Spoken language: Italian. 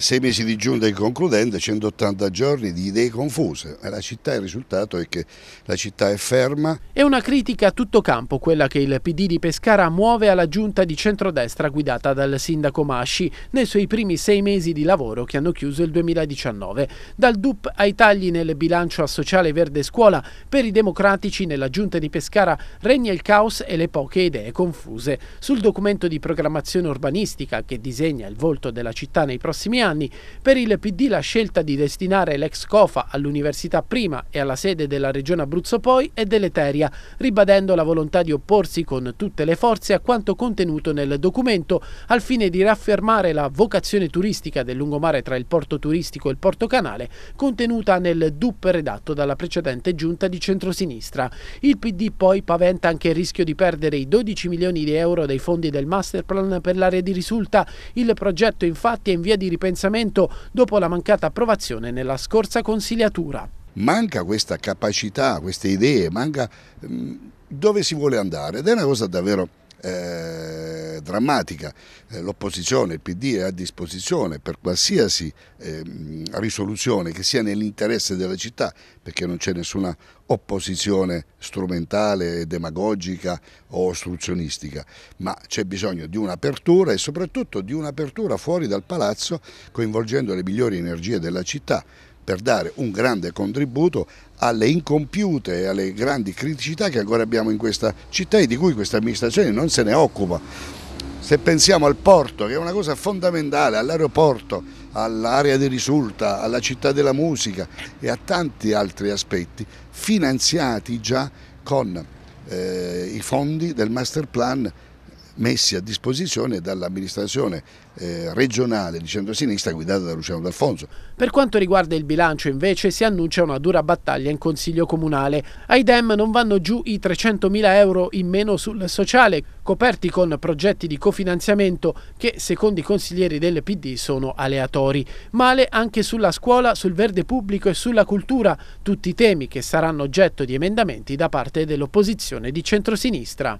sei mesi di giunta inconcludente, 180 giorni di idee confuse. Eh, la città, il risultato è che la città è ferma. È una critica a tutto campo quella che il PD di Pescara muove alla giunta di centrodestra guidata dal sindaco Masci nei suoi primi sei mesi di lavoro che hanno chiuso il 2019. Dal DUP ai tagli nel bilancio a sociale verde scuola, per i democratici nella giunta di Pescara regna il caos e le poche idee confuse. Sul documento di programmazione urbanistica che disegna il volto della città nei prossimi anni, anni, per il PD la scelta di destinare l'ex COFA all'università prima e alla sede della regione Abruzzo poi è deleteria, ribadendo la volontà di opporsi con tutte le forze a quanto contenuto nel documento, al fine di raffermare la vocazione turistica del lungomare tra il porto turistico e il porto canale, contenuta nel DUP redatto dalla precedente giunta di centrosinistra. Il PD poi paventa anche il rischio di perdere i 12 milioni di euro dei fondi del masterplan per l'area di risulta. Il progetto infatti è in via di ripensamento finanziamento dopo la mancata approvazione nella scorsa consigliatura. Manca questa capacità, queste idee, manca mm, dove si vuole andare ed è una cosa davvero eh, drammatica. Eh, l'opposizione, il PD è a disposizione per qualsiasi ehm, risoluzione che sia nell'interesse della città, perché non c'è nessuna opposizione strumentale, demagogica o ostruzionistica, ma c'è bisogno di un'apertura e soprattutto di un'apertura fuori dal palazzo coinvolgendo le migliori energie della città per dare un grande contributo alle incompiute e alle grandi criticità che ancora abbiamo in questa città e di cui questa amministrazione non se ne occupa se pensiamo al porto, che è una cosa fondamentale, all'aeroporto, all'area di risulta, alla città della musica e a tanti altri aspetti, finanziati già con eh, i fondi del master plan messi a disposizione dall'amministrazione eh, regionale di centrosinistra guidata da Luciano D'Alfonso. Per quanto riguarda il bilancio invece si annuncia una dura battaglia in Consiglio Comunale. Ai DEM non vanno giù i 300.000 euro in meno sul sociale, coperti con progetti di cofinanziamento che secondo i consiglieri del PD sono aleatori. Male anche sulla scuola, sul verde pubblico e sulla cultura, tutti temi che saranno oggetto di emendamenti da parte dell'opposizione di centrosinistra.